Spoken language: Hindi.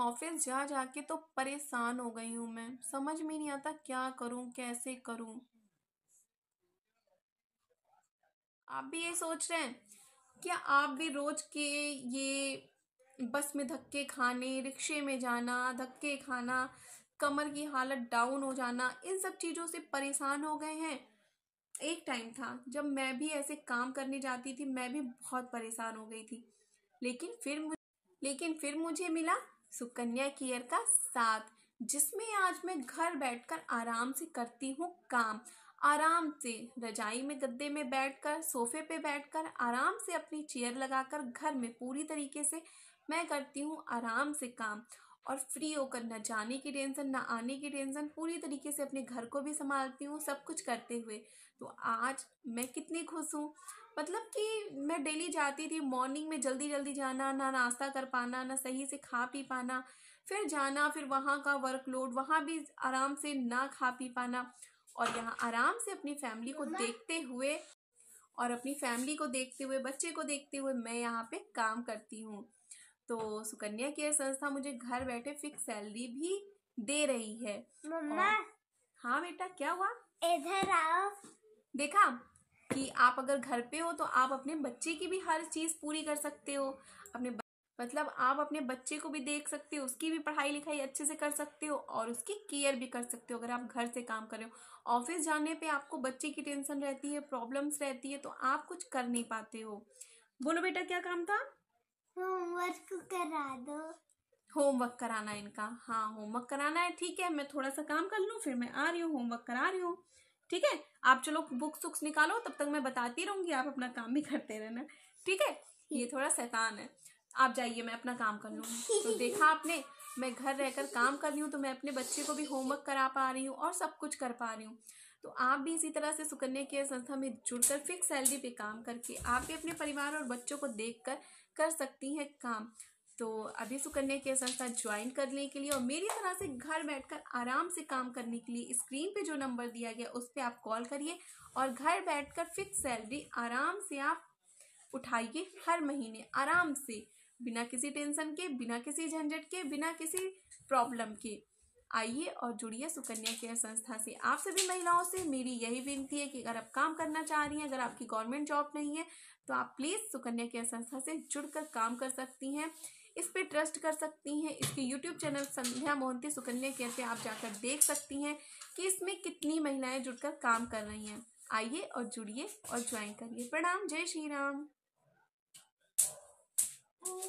ऑफिस जा जाके तो परेशान हो गई हूँ मैं समझ में नहीं आता क्या करूँ कैसे करूँ आप भी ये सोच रहे हैं क्या आप भी रोज के ये बस में धक्के खाने रिक्शे में जाना धक्के खाना कमर की हालत डाउन हो जाना इन सब चीज़ों से परेशान हो गए हैं एक टाइम था जब मैं भी ऐसे काम करने जाती थी मैं भी बहुत परेशान हो गई थी लेकिन फिर मुझे लेकिन फिर मुझे मिला सुकन्या केयर का साथ जिसमें आज मैं घर बैठकर आराम से करती हूँ काम आराम से रजाई में गद्दे में बैठकर सोफे पे बैठकर आराम से अपनी चेयर लगाकर घर में पूरी तरीके से मैं करती हूँ आराम से काम और फ्री होकर न जाने की टेंशन न आने की टेंशन पूरी तरीके से अपने घर को भी संभालती हूँ सब कुछ करते हुए तो आज मैं कितनी खुश हूँ मतलब कि मैं डेली जाती थी मॉर्निंग में जल्दी जल्दी जाना ना नाश्ता कर पाना ना सही से खा पी पाना फिर जाना फिर वहाँ का वर्कलोड वहाँ भी आराम से ना खा पी पाना और यहाँ आराम से अपनी फैमिली को देखते हुए और अपनी फैमिली को देखते हुए बच्चे को देखते हुए मैं यहाँ पे काम करती हूँ तो सुकन्या केयर संस्था मुझे घर बैठे फिक्स सैलरी भी दे रही है मम्मा हाँ बेटा क्या हुआ इधर आओ देखा कि आप अगर घर पे हो तो आप अपने बच्चे की भी हर चीज़ पूरी कर सकते हो अपने मतलब आप अपने बच्चे को भी देख सकते हो उसकी भी पढ़ाई लिखाई अच्छे से कर सकते हो और उसकी केयर भी कर सकते हो अगर आप घर से काम कर रहे हो ऑफिस जाने पे आपको बच्चे की टेंशन रहती है प्रॉब्लम्स रहती है तो आप कुछ कर नहीं पाते हो बोलो बेटा क्या काम था होमवर्क करा दो होमवर्क कराना इनका हाँ होमवर्क कराना है ठीक है मैं थोड़ा सा काम कर लूँ फिर मैं आ रही हूँ होमवर्क करा रही हूँ ठीक है आप चलो बुक्स वुक्स निकालो तब तक मैं बताती रहूंगी आप अपना काम भी करते रहना ठीक है ये थोड़ा शैतान है आप जाइए मैं अपना काम कर लूँगी तो देखा आपने मैं घर रहकर काम कर रही हूँ तो मैं अपने बच्चे को भी होमवर्क करा पा रही हूँ और सब कुछ कर पा रही हूँ तो आप भी इसी तरह से सुकन्या केयर संस्था में जुड़कर फिक्स सैलरी पे काम करके आप भी अपने परिवार और बच्चों को देखकर कर सकती हैं काम तो अभी सुकन्या के साथ साथ ज्वाइन करने के लिए और मेरी तरह से घर बैठकर आराम से काम करने के लिए स्क्रीन पे जो नंबर दिया गया उस पर आप कॉल करिए और घर बैठकर फिक्स सैलरी आराम से आप उठाइए हर महीने आराम से बिना किसी टेंशन के बिना किसी झंझट के बिना किसी प्रॉब्लम के आइए और जुड़िए सुकन्या केयर संस्था से आप सभी महिलाओं से मेरी यही विनती है कि अगर आप काम करना चाह रही हैं अगर आपकी गवर्नमेंट जॉब नहीं है तो आप प्लीज़ सुकन्या केयर संस्था से जुड़कर काम कर सकती हैं इस पर ट्रस्ट कर सकती हैं इसके YouTube channel Sandhya Mohanty Sukanya care पे आप जाकर देख सकती हैं कि इसमें कितनी महिलाएं जुड़कर काम कर रही हैं आइए और जुड़िए और ज्वाइन करिए प्रणाम जय श्री राम